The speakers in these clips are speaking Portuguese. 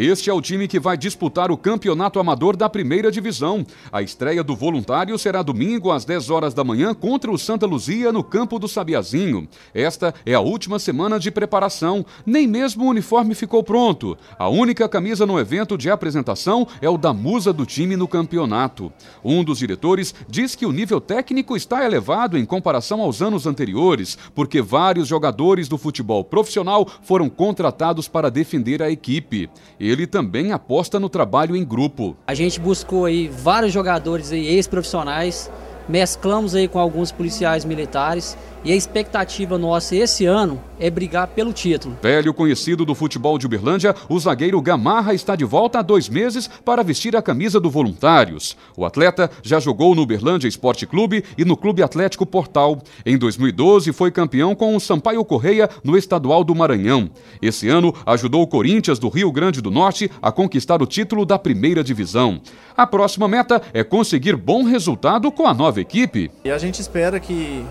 Este é o time que vai disputar o Campeonato Amador da Primeira Divisão. A estreia do voluntário será domingo às 10 horas da manhã contra o Santa Luzia no campo do Sabiazinho. Esta é a última semana de preparação, nem mesmo o uniforme ficou pronto. A única camisa no evento de apresentação é o da musa do time no campeonato. Um dos diretores diz que o nível técnico está elevado em comparação aos anos anteriores, porque vários jogadores do futebol profissional foram contratados para defender a equipe ele também aposta no trabalho em grupo. A gente buscou aí vários jogadores ex-profissionais mesclamos aí com alguns policiais militares e a expectativa nossa esse ano é brigar pelo título. Velho conhecido do futebol de Uberlândia, o zagueiro Gamarra está de volta há dois meses para vestir a camisa do Voluntários. O atleta já jogou no Uberlândia Esporte Clube e no Clube Atlético Portal. Em 2012 foi campeão com o Sampaio Correia no estadual do Maranhão. Esse ano ajudou o Corinthians do Rio Grande do Norte a conquistar o título da primeira divisão. A próxima meta é conseguir bom resultado com a nova nova equipe. E a gente espera que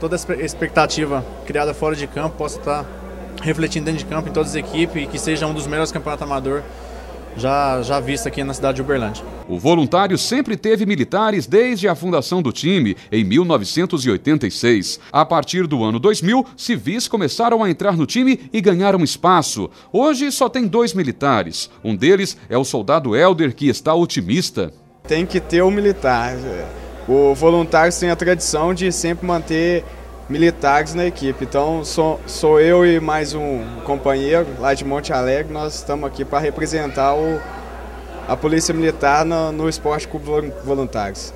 toda a expectativa criada fora de campo possa estar tá refletindo dentro de campo em todas as equipes e que seja um dos melhores campeonatos amador já, já visto aqui na cidade de Uberlândia. O voluntário sempre teve militares desde a fundação do time, em 1986. A partir do ano 2000, civis começaram a entrar no time e ganharam espaço. Hoje só tem dois militares. Um deles é o soldado Helder, que está otimista. Tem que ter o um militar. É. O voluntários tem a tradição de sempre manter militares na equipe. Então sou, sou eu e mais um companheiro lá de Monte Alegre, nós estamos aqui para representar o, a Polícia Militar no, no Esporte Clube Voluntários.